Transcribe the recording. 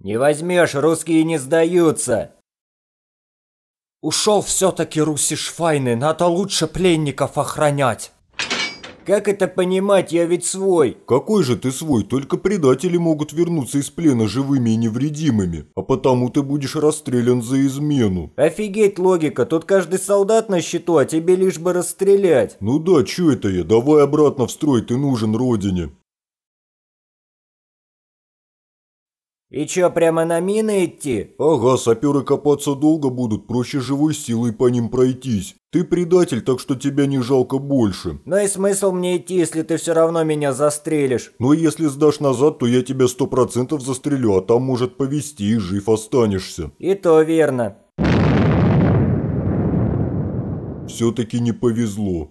«Не возьмешь, русские не сдаются!» Ушел все-таки Руси Швайны, надо лучше пленников охранять. Как это понимать, я ведь свой. Какой же ты свой, только предатели могут вернуться из плена живыми и невредимыми, а потому ты будешь расстрелян за измену. Офигеть логика, тут каждый солдат на счету, а тебе лишь бы расстрелять. Ну да, че это я, давай обратно в строй, ты нужен родине. «И чё, прямо на мины идти?» «Ага, саперы копаться долго будут, проще живой силой по ним пройтись. Ты предатель, так что тебя не жалко больше». «Ну и смысл мне идти, если ты всё равно меня застрелишь?» «Ну если сдашь назад, то я тебя сто процентов застрелю, а там может повезти и жив останешься». «И то верно». «Все-таки не повезло.